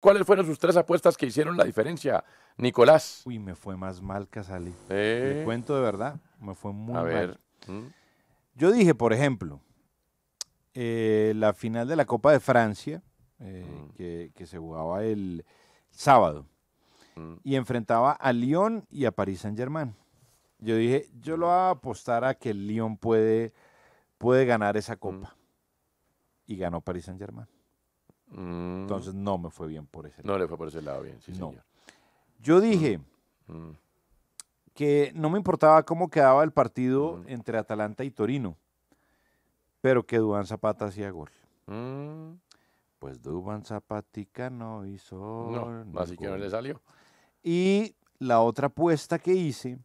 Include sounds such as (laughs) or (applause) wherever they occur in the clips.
¿Cuáles fueron sus tres apuestas que hicieron la diferencia, Nicolás? Uy, me fue más mal, Casali. Eh. cuento de verdad, me fue muy A Ver. Yo dije, por ejemplo, eh, la final de la Copa de Francia, eh, mm. que, se jugaba el sábado, mm. y enfrentaba a Lyon y a Paris Saint-Germain. Yo dije, yo lo voy a apostar a que el Lyon puede, puede ganar esa mm. copa. Y ganó Paris Saint-Germain. Mm. Entonces no me fue bien por ese lado. No le fue por ese lado bien, sí, señor. Yo dije mm. Mm. que no me importaba cómo quedaba el partido entre Atalanta y Torino, pero que Dubán Zapata hacía gol. Pues Dubán Zapatica no hizo. No, así que no le salió. Y la otra apuesta que hice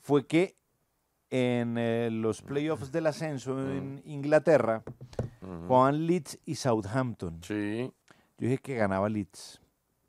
fue que en eh, los playoffs del ascenso en Inglaterra, Juan Leeds y Southampton. Sí. Yo dije que ganaba Leeds.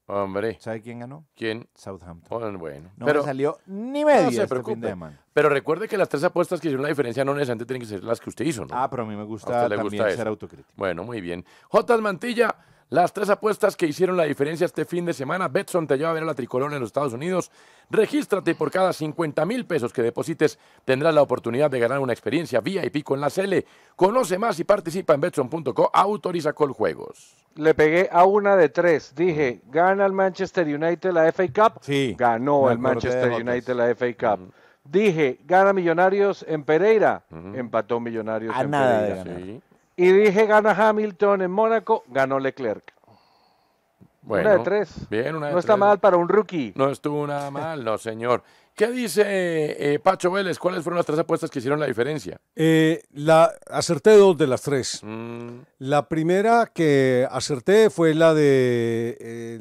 Hombre. ¿Sabe quién ganó? ¿Quién? Southampton. bueno. No pero, me salió ni media no se este preocupe. Pero recuerde que las tres apuestas que hicieron la diferencia no necesariamente tienen que ser las que usted hizo, ¿no? Ah, pero a mí me gusta también ser autocrítico. Bueno, muy bien. J. Mantilla, las tres apuestas que hicieron la diferencia este fin de semana, Betson te lleva a ver a la tricolor en los Estados Unidos. Regístrate por cada 50 mil pesos que deposites, tendrás la oportunidad de ganar una experiencia vía pico en la sele. Conoce más y participa en Betson.co. Autoriza Coljuegos. Le pegué a una de tres. Dije, gana el Manchester United la FA Cup. Sí. Ganó el Manchester United la FA Cup. Dije, gana Millonarios en Pereira. Empató Millonarios en Pereira. Sí. Y dije gana Hamilton en Mónaco, ganó Leclerc. Bueno, una de tres. Bien, una de no está mal para un rookie. No estuvo nada mal, no, señor. ¿Qué dice eh, Pacho Vélez? ¿Cuáles fueron las tres apuestas que hicieron la diferencia? Eh, la, acerté dos de las tres. Mm. La primera que acerté fue la de eh,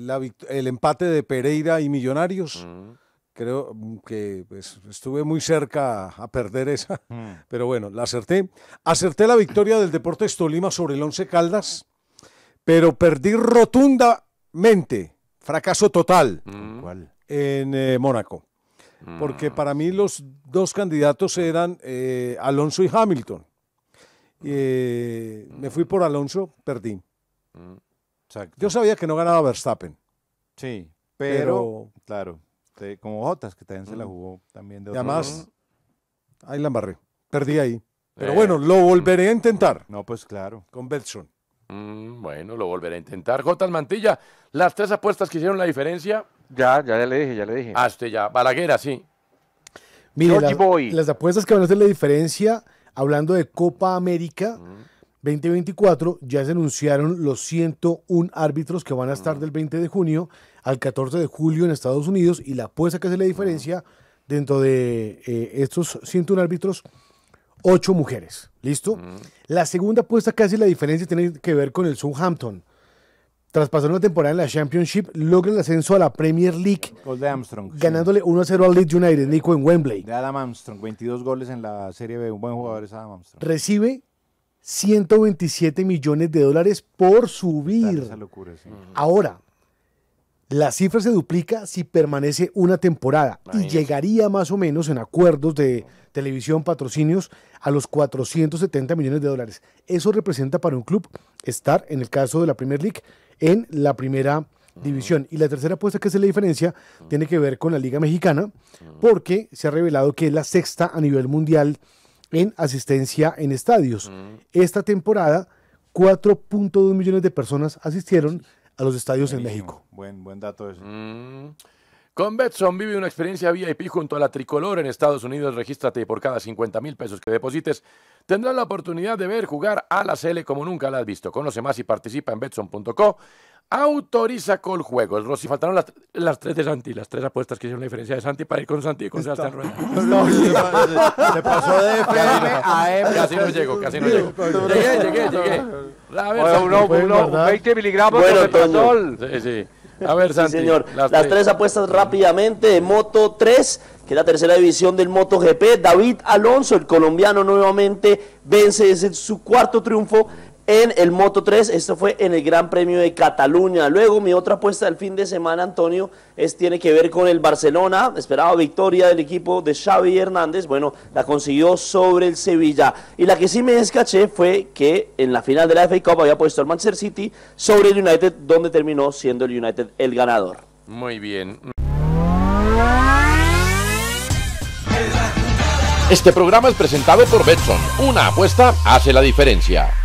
el empate de Pereira y Millonarios. Mm creo mm, que pues, estuve muy cerca a perder esa, mm. (laughs) pero bueno, la acerté. Acerté la victoria del Deportes Tolima sobre el Once Caldas, pero perdí rotundamente, fracaso total, mm. en eh, Mónaco. Porque para mí los dos candidatos eran eh, Alonso y Hamilton. Eh, me fui por Alonso, perdí. Yo sabía que no ganaba Verstappen. Sí, pero claro. Este, como Jotas, que también se la jugó también de otra Además, ahí la embarré. Perdí ahí. Pero eh. bueno, lo volveré a intentar. No, pues claro. Con Betson. Mm, bueno, lo volveré a intentar. Jotas Mantilla, las tres apuestas que hicieron la diferencia. Ya, ya, le dije, ya le dije. usted ah, ya. Balaguer, sí. Mire, las apuestas que van a hacer la diferencia, hablando de Copa América, mm. 2024 ya se anunciaron los 101 árbitros que van a estar mm. del 20 de junio al 14 de julio en Estados Unidos y la apuesta que hace la diferencia mm. dentro de eh, estos 101 árbitros, ocho mujeres. ¿Listo? Mm. La segunda apuesta que hace la diferencia tiene que ver con el Southampton. Tras pasar una temporada en la Championship, logra el ascenso a la Premier League. Gol de Armstrong. Ganándole 1 0 al Leeds United, Nico, en Wembley. De Adam Armstrong, 22 goles en la Serie B. Un buen jugador es Adam Armstrong. Recibe 127 millones de dólares por subir. Ahora, la cifra se duplica si permanece una temporada y llegaría más o menos en acuerdos de televisión, patrocinios, a los 470 millones de dólares. Eso representa para un club estar, en el caso de la Premier League, en la primera división. Y la tercera apuesta que es la diferencia tiene que ver con la Liga Mexicana, porque se ha revelado que es la sexta a nivel mundial en asistencia en estadios. Mm. Esta temporada, 4.2 millones de personas asistieron a los estadios en México. Buen, buen dato ese. Mm. Con Betson vive una experiencia VIP junto a la tricolor en Estados Unidos. Regístrate y por cada 50 mil pesos que deposites tendrás la oportunidad de ver jugar a la Cele como nunca la has visto. Conoce más y participa en Betson.co. Autoriza col juegos. Rosy, faltaron las, tres de Santi, las tres apuestas que hicieron la diferencia de Santi para ir con Santi y con Sebastián Rueda. Se pasó de FM a Casi no llego, casi no llego. Llegué, llegué, llegué. A ver, no, uno, 20 miligramos de bueno, Sí, sí. A ver, Santi. señor. Las, tres. apuestas rápidamente de Moto 3, que es la tercera división del Moto GP, David Alonso, el colombiano, nuevamente vence. Es su cuarto triunfo en el Moto 3, esto fue en el Gran Premio de Cataluña. Luego mi otra apuesta del fin de semana, Antonio, es, tiene que ver con el Barcelona, esperaba victoria del equipo de Xavi Hernández, bueno, la consiguió sobre el Sevilla. Y la que sí me descaché fue que en la final de la FA Cup había puesto al Manchester City sobre el United, donde terminó siendo el United el ganador. Muy bien. Este programa es presentado por Betson. Una apuesta hace la diferencia.